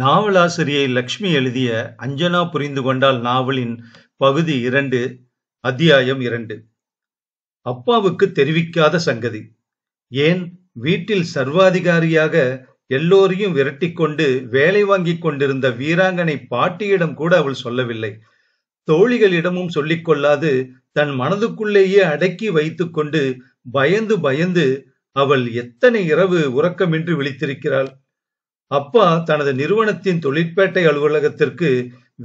நாவலாசிரியை லக்ஷ்மி எழுதிய அஞ்சனா புரிந்து கொண்டால் நாவலின் பகுதி இரண்டு அத்தியாயம் இரண்டு அப்பாவுக்கு தெரிவிக்காத சங்கதி ஏன் வீட்டில் சர்வாதிகாரியாக எல்லோரையும் விரட்டிக்கொண்டு வேலை வாங்கிக் கொண்டிருந்த வீராங்கனை பாட்டியிடம் கூட அவள் சொல்லவில்லை தோழிகளிடமும் சொல்லிக்கொள்ளாது தன் மனதுக்குள்ளேயே அடக்கி வைத்துக்கொண்டு பயந்து பயந்து அவள் எத்தனை இரவு உறக்கமின்றி விழித்திருக்கிறாள் அப்பா தனது நிறுவனத்தின் தொழிற்பேட்டை அலுவலகத்திற்கு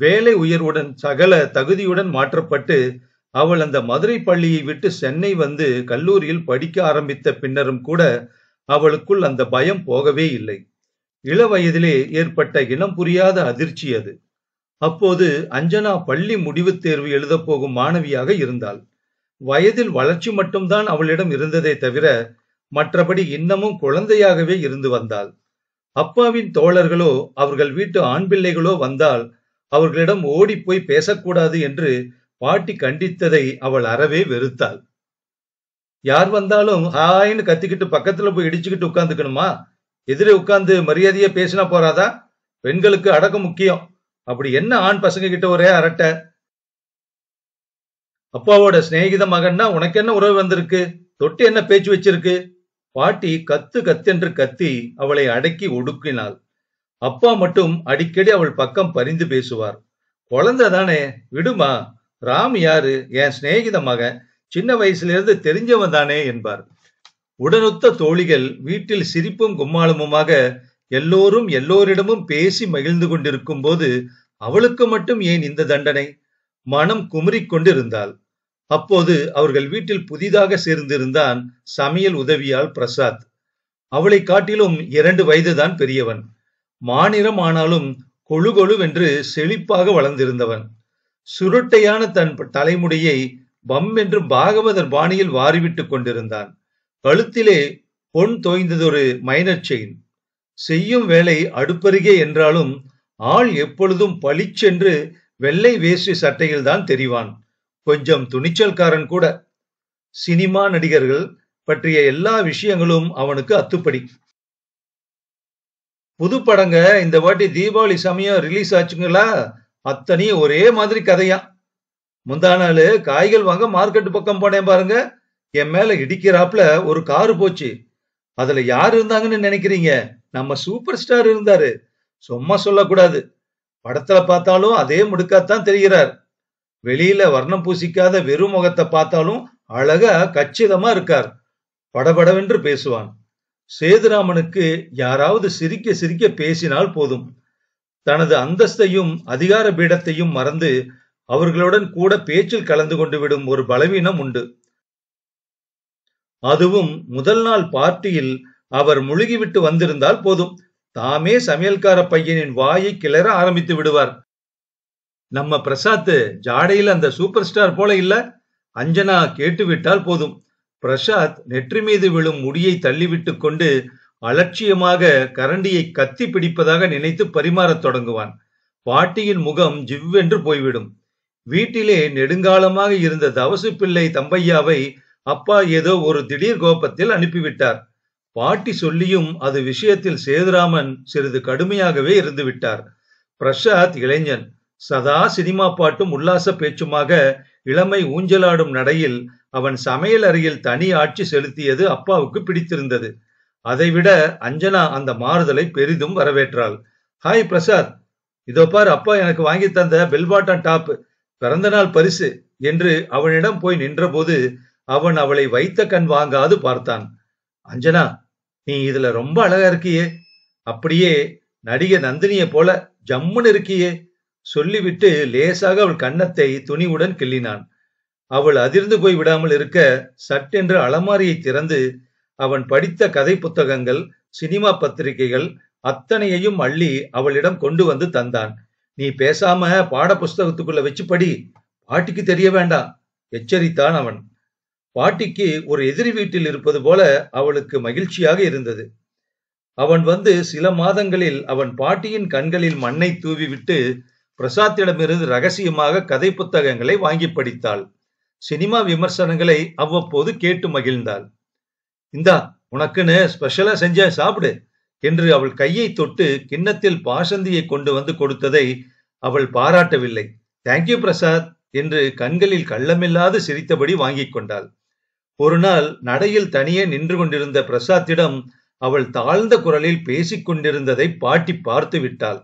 வேலை உயர்வுடன் சகல தகுதியுடன் மாற்றப்பட்டு அவள் அந்த மதுரை பள்ளியை விட்டு சென்னை வந்து கல்லூரியில் படிக்க ஆரம்பித்த பின்னரும் கூட அவளுக்குள் அந்த பயம் போகவே இல்லை இள வயதிலே ஏற்பட்ட இனம் புரியாத அதிர்ச்சி அது அப்போது அஞ்சனா பள்ளி முடிவுத் தேர்வு எழுதப் போகும் மாணவியாக இருந்தாள் வயதில் வளர்ச்சி மட்டும்தான் அவளிடம் இருந்ததே தவிர மற்றபடி இன்னமும் குழந்தையாகவே இருந்து வந்தாள் அப்பாவின் தோழர்களோ அவர்கள் வீட்டு ஆண் பிள்ளைகளோ வந்தால் அவர்களிடம் ஓடிப்போய் பேசக்கூடாது என்று பாட்டி கண்டித்ததை அவள் அறவே வெறுத்தாள் யார் வந்தாலும் ஹாய்னு கத்திக்கிட்டு பக்கத்துல போய் இடிச்சுக்கிட்டு உட்காந்துக்கணுமா எதிரே உட்காந்து மரியாதையா பேசினா போறாதா பெண்களுக்கு அடக்கம் முக்கியம் அப்படி என்ன ஆண் பசங்க கிட்ட ஒரே அரட்டை அப்பாவோட சிநேகித மகன்னா உனக்கு என்ன உறவு வந்திருக்கு தொட்டு என்ன பேச்சு வச்சிருக்கு பாட்டி கத்து கத்தென்று கத்தி அவளை அடக்கி ஒடுக்கினாள் அப்பா மட்டும் அடிக்கடி அவள் பக்கம் பரிந்து பேசுவார் குழந்தை தானே விடுமா ராம் யாரு என் சிநேகித மகன் சின்ன வயசிலிருந்து தெரிஞ்சவன் தானே என்பார் உடனொத்த தோழிகள் வீட்டில் சிரிப்பும் கும்மாளமுமாக எல்லோரும் எல்லோரிடமும் பேசி மகிழ்ந்து கொண்டிருக்கும் போது அவளுக்கு மட்டும் ஏன் இந்த தண்டனை மனம் குமரிக் கொண்டிருந்தாள் அப்போது அவர்கள் வீட்டில் புதிதாக சேர்ந்திருந்தான் சமையல் உதவியால் பிரசாத் அவளை காட்டிலும் இரண்டு வயதுதான் பெரியவன் மாநிறம் ஆனாலும் கொழுவென்று செழிப்பாக வளர்ந்திருந்தவன் சுருட்டையான தன் தலைமுடியை பம் என்று பாகவதர் பாணியில் வாரிவிட்டு கொண்டிருந்தான் கழுத்திலே பொன் தோய்ந்ததொரு மைனர் செயின் செய்யும் வேலை அடுப்பருகே என்றாலும் ஆள் எப்பொழுதும் பளிச்சென்று வெள்ளை வேஷ்டி சட்டையில்தான் தெரிவான் கொஞ்சம் துணிச்சல்காரன் கூட சினிமா நடிகர்கள் பற்றிய எல்லா விஷயங்களும் அவனுக்கு அத்துப்படி புது படங்க இந்த வாட்டி தீபாவளி சமயம் ரிலீஸ் ஆச்சுங்களா அத்தனையும் ஒரே மாதிரி கதையா முந்தா நாள் காய்கள் வாங்க மார்க்கெட் பக்கம் போனேன் பாருங்க என் மேல இடிக்கிறாப்புல ஒரு காரு போச்சு அதுல யார் இருந்தாங்கன்னு நினைக்கிறீங்க நம்ம சூப்பர் ஸ்டார் இருந்தாரு சும்மா சொல்லக்கூடாது படத்துல பார்த்தாலும் அதே முடுக்காத்தான் தெரிகிறார் வெளியில வர்ணம் பூசிக்காத வெறும் முகத்தை பார்த்தாலும் அழகா கச்சிதமா இருக்கார் படபடவென்று பேசுவான் சேதுராமனுக்கு யாராவது சிரிக்க சிரிக்க பேசினால் போதும் தனது அந்தஸ்தையும் அதிகார பீடத்தையும் மறந்து அவர்களுடன் கூட பேச்சில் கலந்து கொண்டு விடும் ஒரு பலவீனம் உண்டு அதுவும் முதல் நாள் பார்ட்டியில் அவர் முழுகிவிட்டு வந்திருந்தால் போதும் தாமே சமையல்கார பையனின் வாயை கிளற ஆரம்பித்து விடுவார் நம்ம பிரசாத் ஜாடையில் அந்த சூப்பர் ஸ்டார் போல இல்ல அஞ்சனா கேட்டுவிட்டால் போதும் பிரசாத் நெற்றி மீது விழும் முடியை தள்ளிவிட்டு கொண்டு அலட்சியமாக கரண்டியை கத்தி பிடிப்பதாக நினைத்து பரிமாறத் தொடங்குவான் பாட்டியின் முகம் ஜிவ்வென்று போய்விடும் வீட்டிலே நெடுங்காலமாக இருந்த தவசு பிள்ளை தம்பையாவை அப்பா ஏதோ ஒரு திடீர் கோபத்தில் அனுப்பிவிட்டார் பாட்டி சொல்லியும் அது விஷயத்தில் சேதுராமன் சிறிது கடுமையாகவே இருந்துவிட்டார் பிரசாத் இளைஞன் சதா சினிமா பாட்டும் உல்லாச பேச்சுமாக இளமை ஊஞ்சலாடும் நடையில் அவன் சமையல் அறையில் தனி ஆட்சி செலுத்தியது அப்பாவுக்கு பிடித்திருந்தது அதைவிட அஞ்சனா அந்த மாறுதலை பெரிதும் வரவேற்றாள் ஹாய் பிரசாத் இதோ பார் அப்பா எனக்கு வாங்கி தந்த பெல்பாட்டன் டாப் பிறந்தநாள் பரிசு என்று அவனிடம் போய் நின்றபோது அவன் அவளை வைத்த கண் வாங்காது பார்த்தான் அஞ்சனா நீ இதுல ரொம்ப அழகா இருக்கியே அப்படியே நடிகை நந்தினிய போல ஜம்முன்னு இருக்கியே சொல்லிவிட்டு லேசாக அவள் கன்னத்தை துணிவுடன் கிள்ளினான் அவள் அதிர்ந்து போய் விடாமல் இருக்க சட்டென்று அலமாரியை திறந்து அவன் படித்த கதை புத்தகங்கள் சினிமா பத்திரிகைகள் அத்தனையையும் அள்ளி அவளிடம் கொண்டு வந்து தந்தான் நீ பேசாம பாட புஸ்தகத்துக்குள்ள வச்சு படி பாட்டிக்கு தெரிய வேண்டாம் எச்சரித்தான் அவன் பாட்டிக்கு ஒரு எதிரி வீட்டில் இருப்பது போல அவளுக்கு மகிழ்ச்சியாக இருந்தது அவன் வந்து சில மாதங்களில் அவன் பாட்டியின் கண்களில் மண்ணை தூவிவிட்டு பிரசாத்திடமிருந்து ரகசியமாக கதை புத்தகங்களை வாங்கி படித்தாள் சினிமா விமர்சனங்களை அவ்வப்போது கேட்டு மகிழ்ந்தாள் இந்தா உனக்குன்னு ஸ்பெஷலா செஞ்ச சாப்பிடு என்று அவள் கையை தொட்டு கிண்ணத்தில் பாசந்தியை கொண்டு வந்து கொடுத்ததை அவள் பாராட்டவில்லை தேங்க்யூ பிரசாத் என்று கண்களில் கள்ளமில்லாது சிரித்தபடி வாங்கி கொண்டாள் ஒரு நாள் நடையில் தனியே நின்று கொண்டிருந்த பிரசாத்திடம் அவள் தாழ்ந்த குரலில் பேசிக் கொண்டிருந்ததை பாட்டி பார்த்து விட்டாள்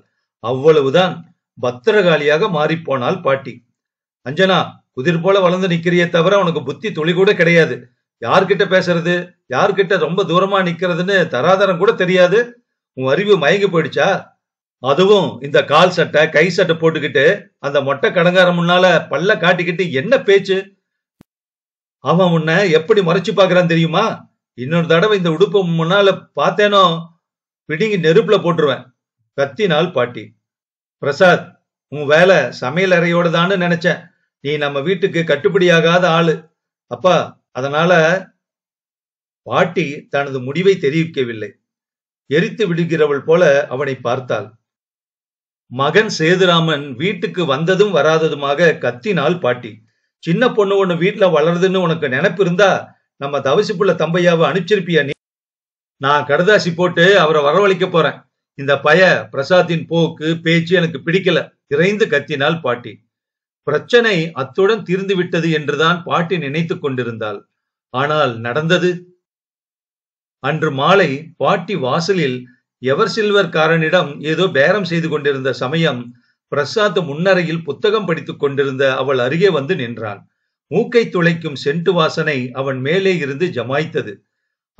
அவ்வளவுதான் பத்திரகாளியாக மாறிப்போனாள் பாட்டி அஞ்சனா குதிர் போல வளர்ந்து நிக்கிறிய தவிர உனக்கு புத்தி துளி கூட கிடையாது யார்கிட்ட பேசுறது யார்கிட்ட ரொம்ப தூரமா நிக்கிறதுன்னு தராதரம் கூட தெரியாது உன் அறிவு மயங்கி போயிடுச்சா அதுவும் இந்த கால் சட்டை கை சட்டை போட்டுக்கிட்டு அந்த மொட்டை கடங்கார முன்னால பல்ல காட்டிக்கிட்டு என்ன பேச்சு அவன் உன்னை எப்படி மறைச்சு பாக்குறான் தெரியுமா இன்னொரு தடவை இந்த உடுப்பு முன்னால பார்த்தேனோ பிடிங்கி நெருப்புல போட்டுருவேன் கத்தினால் பாட்டி பிரசாத் உன் வேலை சமையல் அறையோட தான் நினைச்சேன் நீ நம்ம வீட்டுக்கு கட்டுப்படியாகாத ஆளு அப்பா அதனால பாட்டி தனது முடிவை தெரிவிக்கவில்லை எரித்து விடுகிறவள் போல அவனை பார்த்தாள் மகன் சேதுராமன் வீட்டுக்கு வந்ததும் வராததுமாக கத்தினாள் பாட்டி சின்ன பொண்ணு ஒண்ணு வீட்டுல வளருதுன்னு உனக்கு நினைப்பு இருந்தா நம்ம தவசிப்புள்ள தம்பையாவை அனுப்பிச்சிருப்பியா நீ நான் கடதாசி போட்டு அவரை வரவழைக்க போறேன் இந்த பய பிரசாத்தின் போக்கு பேச்சு எனக்கு பிடிக்கல இறைந்து கத்தினாள் பாட்டி பிரச்சனை அத்துடன் தீர்ந்து விட்டது என்றுதான் பாட்டி நினைத்து கொண்டிருந்தாள் ஆனால் நடந்தது அன்று மாலை பாட்டி வாசலில் எவர் சில்வர் காரனிடம் ஏதோ பேரம் செய்து கொண்டிருந்த சமயம் பிரசாத் முன்னரையில் புத்தகம் படித்துக் கொண்டிருந்த அவள் அருகே வந்து நின்றான் மூக்கை துளைக்கும் சென்ட்டு வாசனை அவன் மேலே இருந்து ஜமாய்த்தது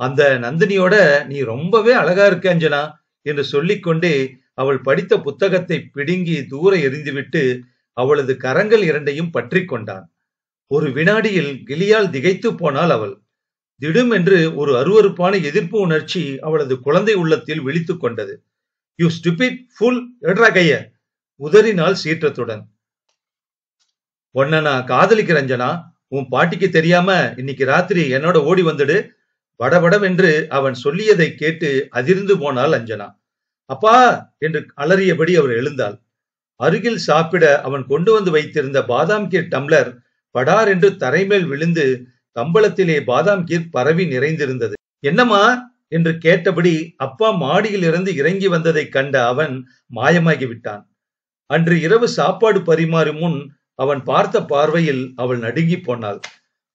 அந்த நந்தினியோட நீ ரொம்பவே அழகா இருக்க அஞ்சனா என்று சொல்லிக்கொண்டே அவள் படித்த புத்தகத்தை பிடுங்கி தூர எரிந்துவிட்டு அவளது கரங்கள் இரண்டையும் பற்றி கொண்டான் ஒரு வினாடியில் கிளியால் திகைத்து போனாள் அவள் திடும் என்று ஒரு அருவறுப்பான எதிர்ப்பு உணர்ச்சி அவளது குழந்தை உள்ளத்தில் விழித்து கொண்டது யூ ஸ்டுபிட் ஃபுல் எட்ரா கைய உதறினால் சீற்றத்துடன் உன்னை நான் காதலிக்கிறேன் உன் பாட்டிக்கு தெரியாம இன்னைக்கு ராத்திரி என்னோட ஓடி வந்துடு வடவடவென்று அவன் சொல்லியதை கேட்டு அதிர்ந்து போனாள் அஞ்சனா அப்பா என்று அலறியபடி அவர் எழுந்தாள் அருகில் சாப்பிட அவன் கொண்டு வந்து வைத்திருந்த பாதாம் கீர் டம்ளர் படார் என்று தரைமேல் விழுந்து கம்பளத்திலே பாதாம் கீர் பரவி நிறைந்திருந்தது என்னம்மா என்று கேட்டபடி அப்பா மாடியிலிருந்து இறங்கி வந்ததை கண்ட அவன் மாயமாகி விட்டான் அன்று இரவு சாப்பாடு பரிமாறும் முன் அவன் பார்த்த பார்வையில் அவள் நடுங்கி போனாள்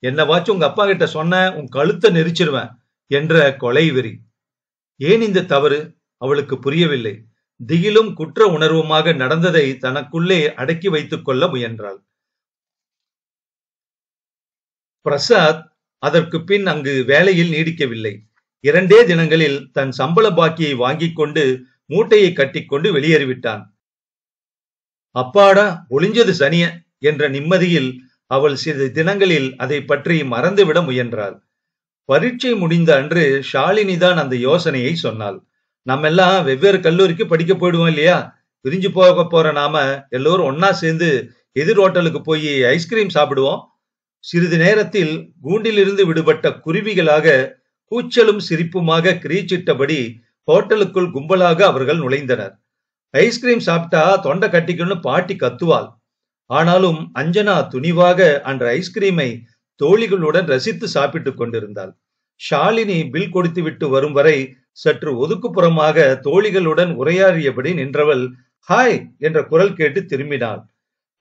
என்னவாச்சும் உங்க அப்பா கிட்ட சொன்ன உன் கழுத்தை நெரிச்சிருவேன் என்ற கொலை வெறி ஏன் இந்த தவறு அவளுக்கு புரியவில்லை திகிலும் குற்ற உணர்வுமாக நடந்ததை தனக்குள்ளே அடக்கி வைத்துக் கொள்ள முயன்றாள் பிரசாத் அதற்கு பின் அங்கு வேலையில் நீடிக்கவில்லை இரண்டே தினங்களில் தன் சம்பள பாக்கியை வாங்கிக் கொண்டு மூட்டையை கட்டிக்கொண்டு வெளியேறிவிட்டான் அப்பாடா ஒளிஞ்சது சனிய என்ற நிம்மதியில் அவள் சில தினங்களில் அதை பற்றி மறந்துவிட முயன்றாள் பரீட்சை முடிந்த அன்று ஷாலினி தான் அந்த யோசனையை சொன்னாள் நம்மெல்லாம் வெவ்வேறு கல்லூரிக்கு படிக்க போயிடுவோம் இல்லையா பிரிஞ்சு போக போற நாம எல்லோரும் ஒன்னா சேர்ந்து எதிர் ஹோட்டலுக்கு போய் ஐஸ்கிரீம் சாப்பிடுவோம் சிறிது நேரத்தில் கூண்டிலிருந்து விடுபட்ட குருவிகளாக கூச்சலும் சிரிப்புமாக கிரீச்சிட்டபடி ஹோட்டலுக்குள் கும்பலாக அவர்கள் நுழைந்தனர் ஐஸ்கிரீம் சாப்பிட்டா தொண்டை கட்டிக்கணும்னு பாட்டி கத்துவாள் ஆனாலும் அஞ்சனா துணிவாக அன்று ஐஸ்கிரீமை தோழிகளுடன் ரசித்து சாப்பிட்டுக் கொண்டிருந்தாள் ஷாலினி பில் கொடுத்துவிட்டு வரும் வரை சற்று ஒதுக்குப்புறமாக தோழிகளுடன் உரையாடியபடி நின்றவள் ஹாய் என்ற குரல் கேட்டு திரும்பினாள்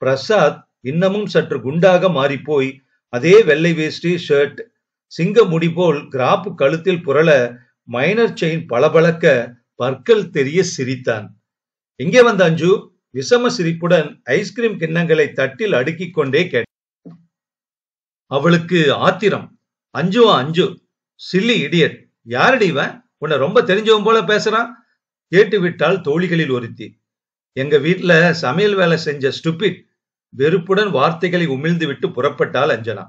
பிரசாத் இன்னமும் சற்று குண்டாக மாறிப்போய் அதே வெள்ளை வேஷ்டி ஷர்ட் சிங்க முடி போல் கிராப்பு கழுத்தில் புரள மைனர் செயின் பளபளக்க பற்கள் தெரிய சிரித்தான் எங்கே வந்த அஞ்சு விஷம சிரிப்புடன் ஐஸ்கிரீம் கிண்ணங்களை தட்டில் அடுக்கிக் கொண்டே கேட்டான் அவளுக்கு ஆத்திரம் அஞ்சுவா அஞ்சு சில்லி இடியட் யாரடிவன் உன்னை ரொம்ப தெரிஞ்சவன் போல பேசுறான் கேட்டுவிட்டால் தோழிகளில் ஒருத்தி எங்க வீட்டுல சமையல் வேலை செஞ்ச ஸ்டுபிட் வெறுப்புடன் வார்த்தைகளை உமிழ்ந்து விட்டு புறப்பட்டால் அஞ்சனா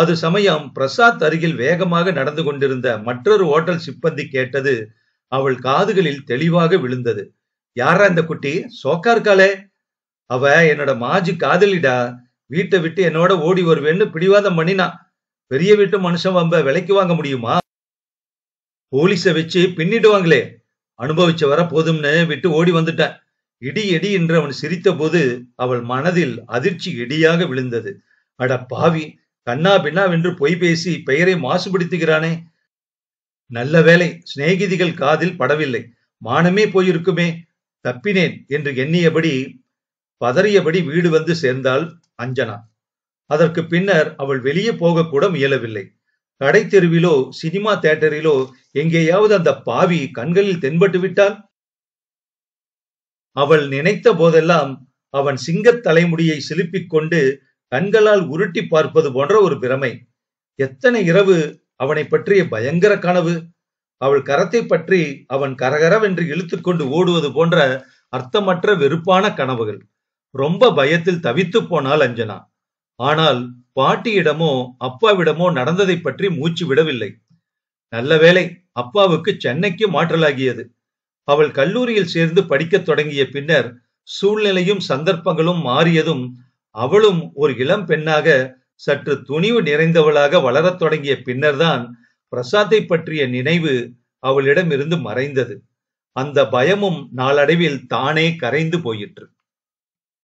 அது சமயம் பிரசாத் அருகில் வேகமாக நடந்து கொண்டிருந்த மற்றொரு ஹோட்டல் சிப்பந்தி கேட்டது அவள் காதுகளில் தெளிவாக விழுந்தது யாரா இந்த குட்டி சோக்கா இருக்காளே அவ என்னோட மாஜி காதலிடா வீட்டை விட்டு என்னோட ஓடி வருவேன்னு பிடிவாதம் பண்ணினா பெரிய வீட்டு மனுஷன் வம்ப விலைக்கு வாங்க முடியுமா போலீஸ வச்சு பின்னிடுவாங்களே அனுபவிச்ச வர போதும்னு விட்டு ஓடி வந்துட்டேன் இடி இடி என்று அவன் சிரித்த போது அவள் மனதில் அதிர்ச்சி இடியாக விழுந்தது அட பாவி கண்ணா பின்னா வென்று பொய் பேசி பெயரை மாசுபடுத்துகிறானே நல்ல வேலை சிநேகிதிகள் காதில் படவில்லை மானமே போயிருக்குமே தப்பினேன் என்று எண்ணியபடி பதறியபடி வீடு வந்து சேர்ந்தாள் அஞ்சனா அதற்கு பின்னர் அவள் வெளியே போகக்கூட முயலவில்லை கடை தெருவிலோ சினிமா தேட்டரிலோ எங்கேயாவது அந்த பாவி கண்களில் தென்பட்டு விட்டாள் அவள் நினைத்த போதெல்லாம் அவன் சிங்கத் தலைமுடியை சிலுப்பிக் கொண்டு கண்களால் உருட்டி பார்ப்பது போன்ற ஒரு பிரமை எத்தனை இரவு அவனை பற்றிய பயங்கர கனவு அவள் கரத்தை பற்றி அவன் கரகரவென்று இழுத்துக்கொண்டு ஓடுவது போன்ற அர்த்தமற்ற வெறுப்பான கனவுகள் ரொம்ப பயத்தில் தவித்து போனாள் அஞ்சனா ஆனால் பாட்டியிடமோ அப்பாவிடமோ நடந்ததை பற்றி மூச்சு விடவில்லை நல்ல வேலை அப்பாவுக்கு சென்னைக்கு மாற்றலாகியது அவள் கல்லூரியில் சேர்ந்து படிக்கத் தொடங்கிய பின்னர் சூழ்நிலையும் சந்தர்ப்பங்களும் மாறியதும் அவளும் ஒரு இளம் பெண்ணாக சற்று துணிவு நிறைந்தவளாக வளரத் தொடங்கிய பின்னர்தான் பிரசாத்தை பற்றிய நினைவு அவளிடம் இருந்து மறைந்தது அந்த பயமும் நாளடைவில் தானே கரைந்து போயிற்று